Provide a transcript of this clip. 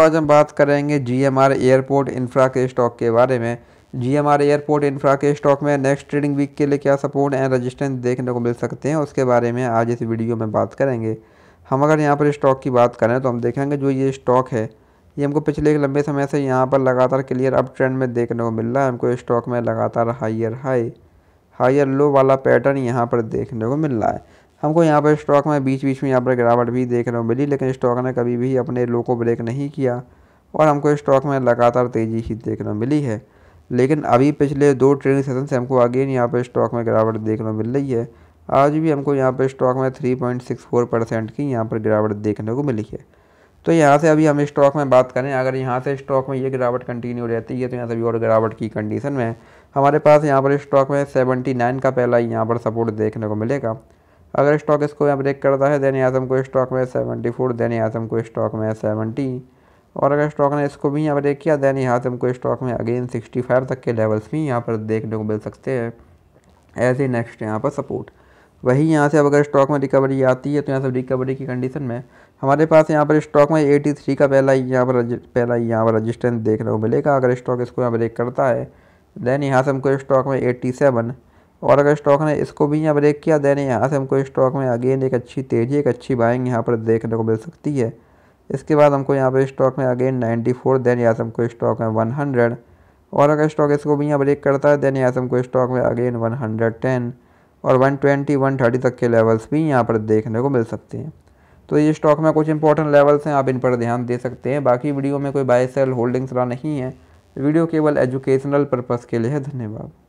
आज हम बात करेंगे G M R airport infra के स्टॉक के बारे में G M R airport infra के स्टॉक में नेक्स्ट ट्रेडिंग वीक के लिए क्या सपोर्ट एंड रेजिस्टेंस देखने को मिल सकते हैं उसके बारे में आज इस वीडियो में बात करेंगे हम अगर यहाँ पर स्टॉक की बात करें तो हम देखेंगे जो ये स्टॉक है ये हमको पिछले एक लंबे समय से यहाँ पर लगातार क्लियर अप ट्रेंड में देखने को मिल रहा है हमको स्टॉक में लगातार हाइयर हाई हाइयर लो वाला पैटर्न यहाँ पर देखने को मिल रहा है हमको यहाँ पर स्टॉक में बीच बीच में यहाँ पर गिरावट भी देखने को मिली लेकिन स्टॉक ने कभी भी अपने लो को ब्रेक नहीं किया और हमको स्टॉक में लगातार तेज़ी ही देखने को मिली है लेकिन अभी पिछले दो ट्रेडिंग सेशन से हमको अगेन यहाँ पर स्टॉक में गिरावट देखने को मिल रही है आज भी हमको यहाँ पर स्टॉक में फोर परसेंट की यहाँ पर गिरावट देखने को मिली है तो यहाँ से अभी हम स्टॉक में बात करें अगर यहाँ से स्टॉक में ये गिरावट कंटिन्यू रहती है तो यहाँ से भी और गिरावट की कंडीशन में हमारे पास यहाँ पर स्टॉक में 79 का पहला यहाँ पर सपोर्ट देखने को मिलेगा अगर स्टॉक इसको यहाँ ब्रेक करता है दैन आजम को स्टॉक में सेवेंटी फोर दैन आजम को स्टॉक में सेवेंटी और अगर स्टॉक ने इसको भी यहाँ ब्रेक किया दैन आजम को स्टॉक में अगेन सिक्सटी फाइव तक के लेवल्स भी यहाँ पर देखने को मिल सकते हैं ऐसे नेक्स्ट यहाँ पर सपोर्ट वही यहाँ से अब अगर स्टॉक में रिकवरी आती है तो यहाँ से रिकवरी की कंडीशन में हमारे पास यहाँ पर स्टॉक में थ्री का पहला यहाँ पर पहला यहाँ पर रजिस्टेंस देखने को मिलेगा अगर स्टॉक इसको यहाँ ब्रेक करता है दैन यहाँ से हमको स्टॉक में सेवन और अगर स्टॉक ने इसको भी यहाँ ब्रेक किया देने यहाँ से हमको स्टॉक में अगेन एक अच्छी तेज़ी एक अच्छी बाइंग यहाँ पर देखने को मिल सकती है इसके बाद हमको यहाँ पर स्टॉक में अगेन 94 देन यहाँ से हमको स्टॉक में 100 और अगर स्टॉक इसको भी यहाँ ब्रेक करता है देन यहाँ से हमको स्टॉक में अगेन 110 और 120 130 तक के लेवल्स भी यहाँ पर देखने को मिल सकते हैं तो ये स्टॉक में कुछ इंपॉर्टेंट लेवल्स हैं आप इन पर ध्यान दे सकते हैं बाकी वीडियो में कोई बाय सेल होल्डिंग्स रहा नहीं है वीडियो केवल एजुकेशनल पर्पज़ के लिए है धन्यवाद